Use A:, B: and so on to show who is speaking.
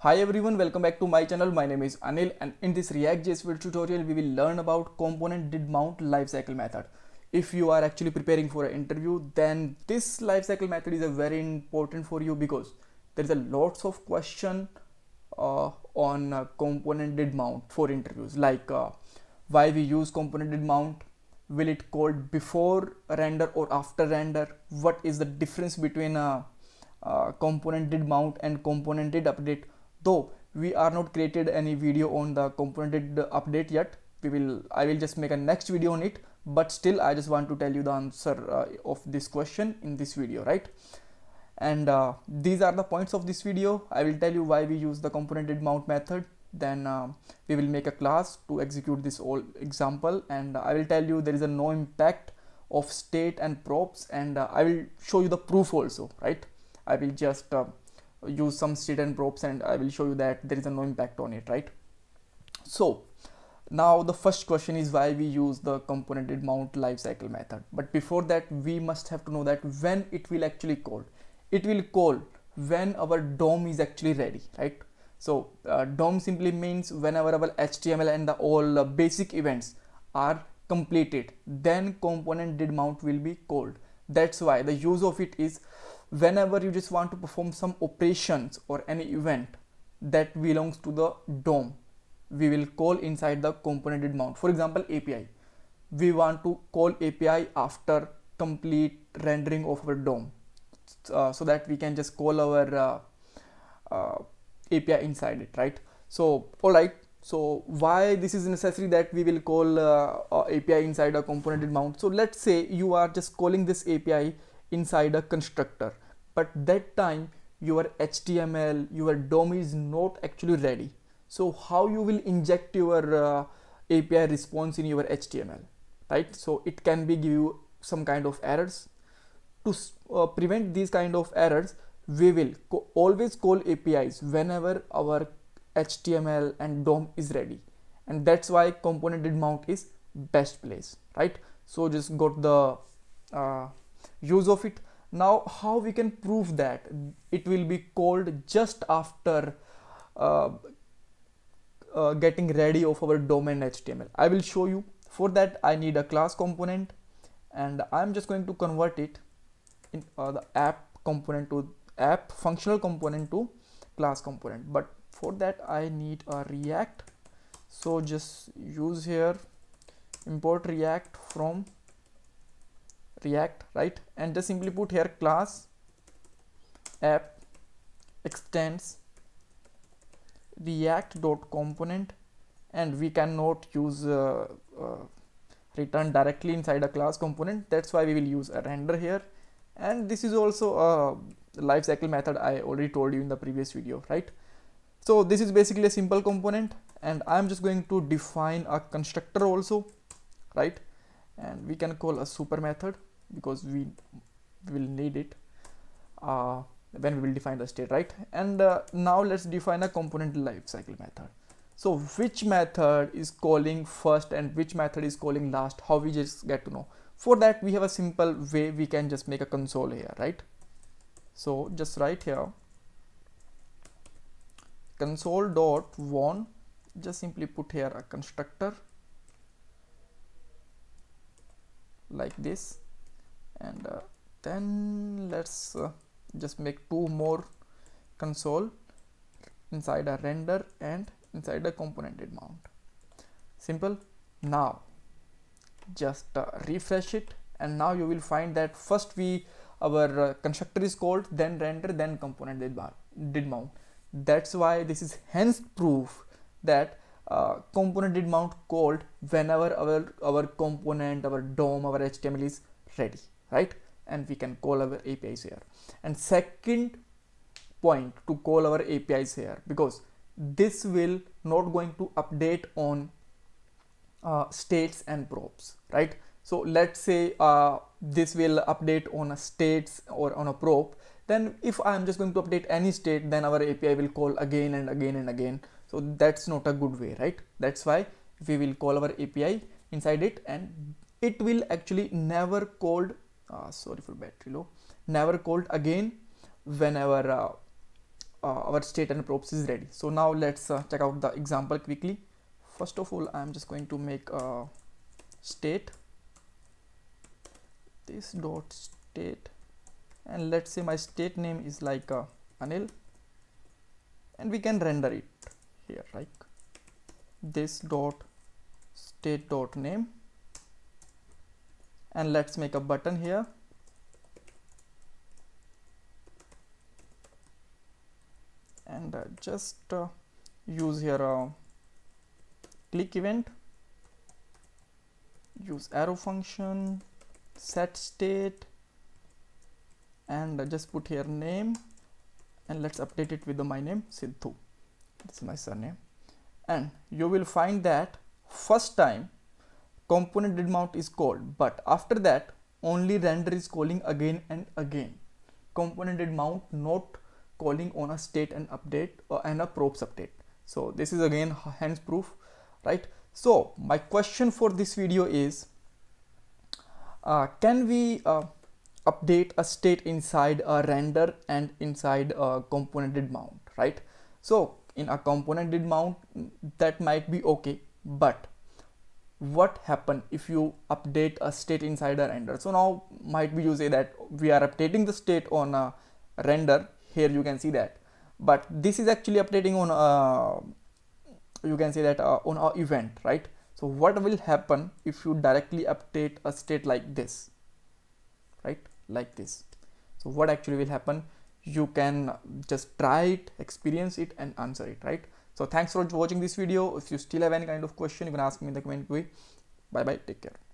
A: Hi everyone, welcome back to my channel. My name is Anil and in this React.js video tutorial, we will learn about component did mount lifecycle method. If you are actually preparing for an interview, then this lifecycle method is a very important for you because there is a lots of question uh, on uh, component did mount for interviews like uh, why we use component did mount, will it called before render or after render, what is the difference between a uh, uh, component did mount and component did update though we are not created any video on the componented update yet we will i will just make a next video on it but still i just want to tell you the answer uh, of this question in this video right and uh, these are the points of this video i will tell you why we use the componented mount method then uh, we will make a class to execute this all example and i will tell you there is a no impact of state and props and uh, i will show you the proof also right i will just uh, use some student probes and I will show you that there is a no impact on it, right? So now the first question is why we use the componented mount lifecycle method. But before that, we must have to know that when it will actually call. It will call when our DOM is actually ready, right? So uh, DOM simply means whenever our HTML and the all uh, basic events are completed, then component did mount will be called that's why the use of it is whenever you just want to perform some operations or any event that belongs to the DOM we will call inside the componented mount for example API we want to call API after complete rendering of our DOM uh, so that we can just call our uh, uh, API inside it right so all right so why this is necessary that we will call uh, API inside a component in mount. So let's say you are just calling this API inside a constructor, but that time your HTML, your DOM is not actually ready. So how you will inject your uh, API response in your HTML, right? So it can be give you some kind of errors. To uh, prevent these kind of errors, we will always call APIs whenever our HTML and DOM is ready. And that's why component did mount is best place, right? So just got the uh, use of it. Now how we can prove that it will be called just after uh, uh, getting ready of our domain HTML. I will show you. For that I need a class component and I'm just going to convert it in uh, the app component to app functional component to class component but for that I need a react so just use here import react from react right and just simply put here class app extends react dot component and we cannot use uh, uh, return directly inside a class component that's why we will use a render here and this is also a lifecycle method I already told you in the previous video right so this is basically a simple component and I'm just going to define a constructor also, right? And we can call a super method because we will need it uh, when we will define the state, right? And uh, now let's define a component lifecycle method. So which method is calling first and which method is calling last, how we just get to know. For that, we have a simple way we can just make a console here, right? So just right here, console dot one, just simply put here a constructor like this and uh, then let's uh, just make two more console inside a render and inside a componented mount simple now just uh, refresh it and now you will find that first we our uh, constructor is called then render then component did, did mount that's why this is hence proof that uh, component did mount called whenever our our component our DOM our HTML is ready right and we can call our APIs here and second point to call our APIs here because this will not going to update on uh, states and probes right so let's say uh, this will update on a states or on a probe then if I am just going to update any state then our API will call again and again and again so that's not a good way right that's why we will call our API inside it and it will actually never called uh, sorry for battery low never called again whenever uh, uh, our state and props is ready so now let's uh, check out the example quickly first of all I'm just going to make a state this dot state and let's say my state name is like a uh, Anil and we can render it here like this dot state dot name and let's make a button here and uh, just uh, use here a uh, click event use arrow function set state and I just put here name and let's update it with the, my name Sidhu this is my surname and you will find that first time component did mount is called but after that only render is calling again and again component did mount not calling on a state and update or uh, and a props update so this is again hands proof right so my question for this video is uh, can we uh, update a state inside a render and inside a componented mount, right? So in a componented mount, that might be okay, but what happen if you update a state inside a render? So now might be you say that we are updating the state on a render. Here you can see that, but this is actually updating on a, you can say that uh, on a event, right? So what will happen if you directly update a state like this, right? like this so what actually will happen you can just try it experience it and answer it right so thanks for watching this video if you still have any kind of question you can ask me in the comment way bye bye take care